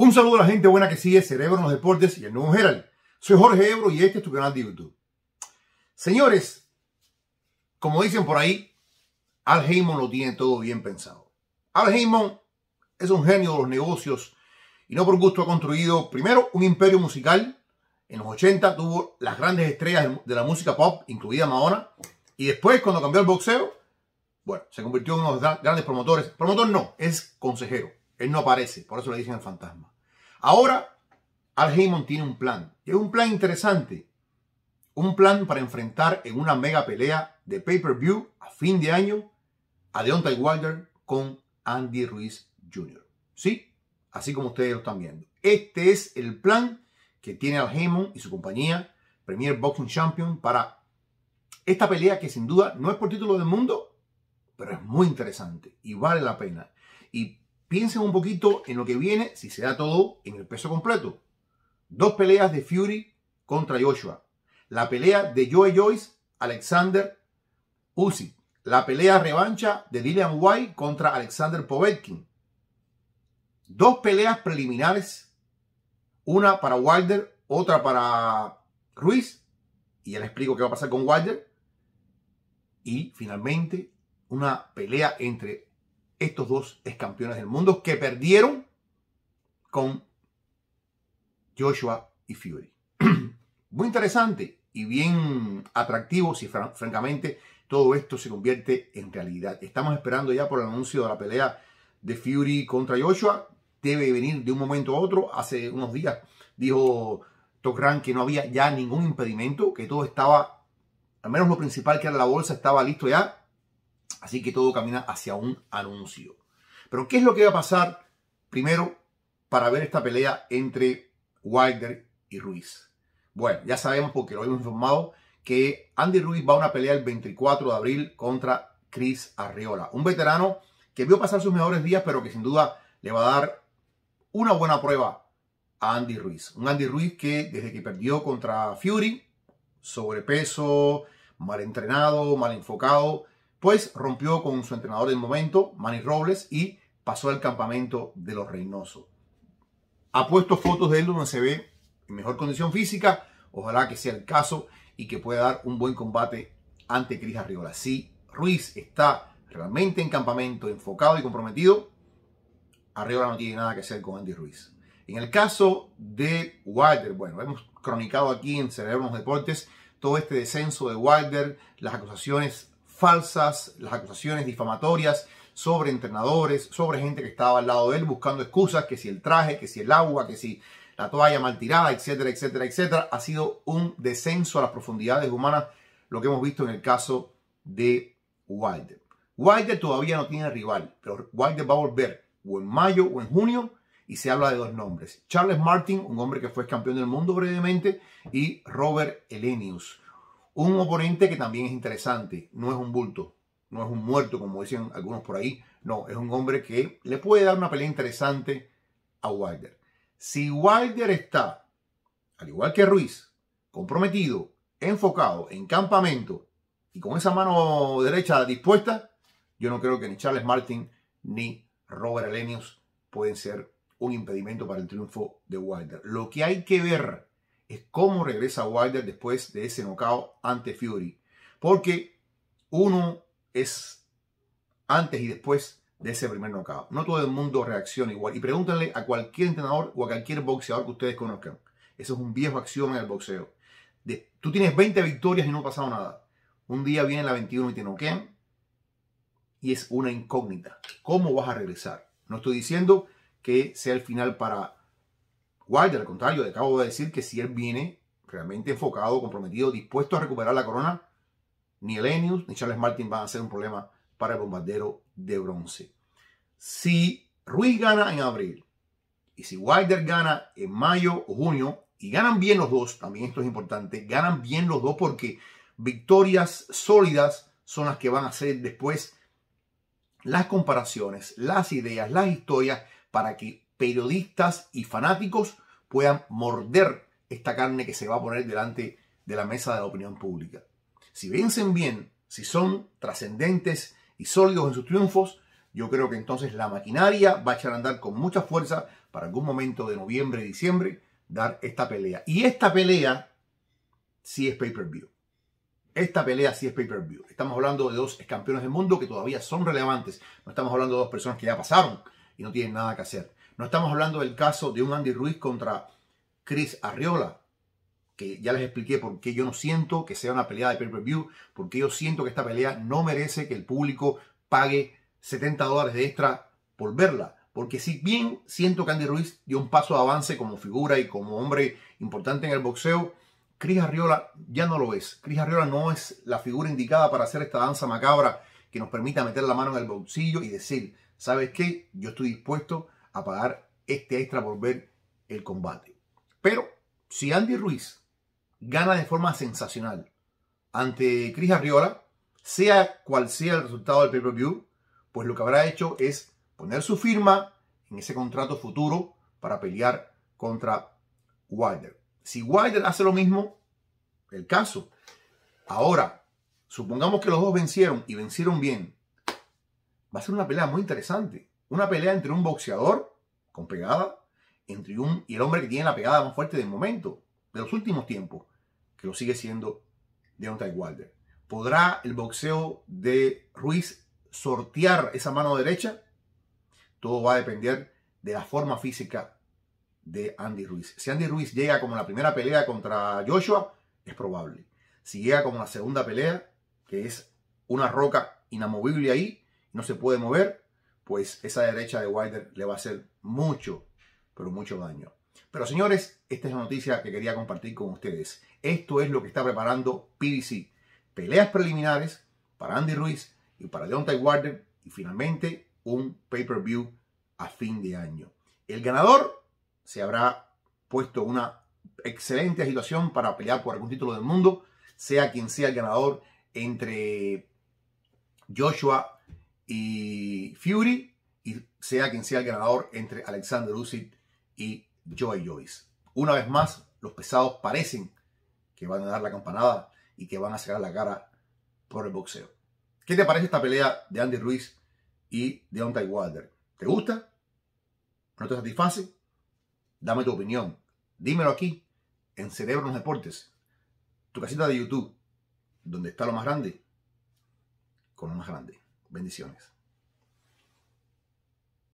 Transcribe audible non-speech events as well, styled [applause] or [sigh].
Un saludo a la gente buena que sigue Cerebro en los Deportes y el Nuevo general. Soy Jorge Ebro y este es tu canal de YouTube. Señores, como dicen por ahí, Al Heyman lo tiene todo bien pensado. Al Heyman es un genio de los negocios y no por gusto ha construido primero un imperio musical. En los 80 tuvo las grandes estrellas de la música pop, incluida Madonna. Y después, cuando cambió al boxeo, bueno, se convirtió en uno de los grandes promotores. Promotor no, es consejero él no aparece, por eso le dicen el fantasma. Ahora, Al Heyman tiene un plan. Y es un plan interesante. Un plan para enfrentar en una mega pelea de pay-per-view a fin de año a Deontay Wilder con Andy Ruiz Jr. ¿Sí? Así como ustedes lo están viendo. Este es el plan que tiene Al Heyman y su compañía Premier Boxing Champion para esta pelea que sin duda no es por título del mundo, pero es muy interesante y vale la pena. Y piensen un poquito en lo que viene si se da todo en el peso completo. Dos peleas de Fury contra Joshua. La pelea de Joe Joyce, Alexander Uzi. La pelea revancha de Lilian White contra Alexander Povetkin. Dos peleas preliminares. Una para Wilder, otra para Ruiz. Y ya les explico qué va a pasar con Wilder. Y finalmente una pelea entre estos dos ex campeones del mundo que perdieron con Joshua y Fury. [clears throat] Muy interesante y bien atractivo si francamente todo esto se convierte en realidad. Estamos esperando ya por el anuncio de la pelea de Fury contra Joshua. Debe venir de un momento a otro. Hace unos días dijo Tokran que no había ya ningún impedimento, que todo estaba, al menos lo principal que era la bolsa, estaba listo ya Así que todo camina hacia un anuncio. Pero ¿qué es lo que va a pasar primero para ver esta pelea entre Wilder y Ruiz? Bueno, ya sabemos porque lo hemos informado que Andy Ruiz va a una pelea el 24 de abril contra Chris Arriola, un veterano que vio pasar sus mejores días, pero que sin duda le va a dar una buena prueba a Andy Ruiz. Un Andy Ruiz que desde que perdió contra Fury, sobrepeso, mal entrenado, mal enfocado, pues rompió con su entrenador del momento, Manny Robles, y pasó al campamento de los Reynosos. Ha puesto fotos de él donde se ve en mejor condición física, ojalá que sea el caso y que pueda dar un buen combate ante Cris Arriola. Si Ruiz está realmente en campamento, enfocado y comprometido, Arriola no tiene nada que hacer con Andy Ruiz. En el caso de Wilder, bueno, hemos cronicado aquí en Cerebros Deportes todo este descenso de Wilder, las acusaciones falsas, las acusaciones difamatorias sobre entrenadores, sobre gente que estaba al lado de él buscando excusas, que si el traje, que si el agua, que si la toalla mal tirada, etcétera, etcétera, etcétera. Ha sido un descenso a las profundidades humanas lo que hemos visto en el caso de Wilder. Wilder todavía no tiene rival, pero Wilder va a volver o en mayo o en junio y se habla de dos nombres. Charles Martin, un hombre que fue campeón del mundo brevemente, y Robert Elenius, un oponente que también es interesante, no es un bulto, no es un muerto como dicen algunos por ahí, no, es un hombre que le puede dar una pelea interesante a Wilder. Si Wilder está, al igual que Ruiz, comprometido, enfocado, en campamento y con esa mano derecha dispuesta, yo no creo que ni Charles Martin ni Robert Alenius pueden ser un impedimento para el triunfo de Wilder. Lo que hay que ver es cómo regresa Wilder después de ese knockout ante Fury. Porque uno es antes y después de ese primer knockout. No todo el mundo reacciona igual. Y pregúntale a cualquier entrenador o a cualquier boxeador que ustedes conozcan. Eso es un viejo axioma el boxeo. tú tienes 20 victorias y no ha pasado nada. Un día viene la 21 y te noquean. Y es una incógnita. ¿Cómo vas a regresar? No estoy diciendo que sea el final para Wilder, al contrario, acabo de decir que si él viene realmente enfocado, comprometido, dispuesto a recuperar la corona, ni Elenius ni Charles Martin van a ser un problema para el bombardero de bronce. Si Ruiz gana en abril y si Wilder gana en mayo o junio, y ganan bien los dos, también esto es importante, ganan bien los dos porque victorias sólidas son las que van a ser después las comparaciones, las ideas, las historias para que periodistas y fanáticos puedan morder esta carne que se va a poner delante de la mesa de la opinión pública. Si vencen bien, si son trascendentes y sólidos en sus triunfos, yo creo que entonces la maquinaria va a echar a andar con mucha fuerza para algún momento de noviembre, diciembre, dar esta pelea. Y esta pelea sí es pay-per-view. Esta pelea sí es pay-per-view. Estamos hablando de dos campeones del mundo que todavía son relevantes. No estamos hablando de dos personas que ya pasaron y no tienen nada que hacer. No estamos hablando del caso de un Andy Ruiz contra Chris Arriola, que ya les expliqué por qué yo no siento que sea una pelea de pay-per-view, porque yo siento que esta pelea no merece que el público pague 70 dólares de extra por verla. Porque si bien siento que Andy Ruiz dio un paso de avance como figura y como hombre importante en el boxeo, Chris Arriola ya no lo es. Chris Arriola no es la figura indicada para hacer esta danza macabra que nos permita meter la mano en el bolsillo y decir, ¿sabes qué? Yo estoy dispuesto a pagar este extra por ver el combate. Pero si Andy Ruiz gana de forma sensacional ante Chris Arriola, sea cual sea el resultado del pay-per-view, pues lo que habrá hecho es poner su firma en ese contrato futuro para pelear contra Wilder. Si Wilder hace lo mismo, el caso. Ahora, supongamos que los dos vencieron y vencieron bien. Va a ser una pelea muy interesante. Una pelea entre un boxeador con pegada entre y el hombre que tiene la pegada más fuerte del momento, de los últimos tiempos, que lo sigue siendo Deontay Wilder. ¿Podrá el boxeo de Ruiz sortear esa mano derecha? Todo va a depender de la forma física de Andy Ruiz. Si Andy Ruiz llega como la primera pelea contra Joshua, es probable. Si llega como la segunda pelea, que es una roca inamovible ahí, no se puede mover, pues esa derecha de Wilder le va a hacer mucho, pero mucho daño. Pero señores, esta es la noticia que quería compartir con ustedes. Esto es lo que está preparando PBC. Peleas preliminares para Andy Ruiz y para Deontay Wilder y finalmente un pay-per-view a fin de año. El ganador se habrá puesto una excelente situación para pelear por algún título del mundo, sea quien sea el ganador entre Joshua y Fury, y sea quien sea el ganador entre Alexander Usyk y Joey Joyce. Una vez más, los pesados parecen que van a dar la campanada y que van a sacar la cara por el boxeo. ¿Qué te parece esta pelea de Andy Ruiz y Deontay Wilder? ¿Te gusta? ¿No te satisface? Dame tu opinión. Dímelo aquí, en Cerebros Deportes, tu casita de YouTube, donde está lo más grande, con lo más grande. Bendiciones.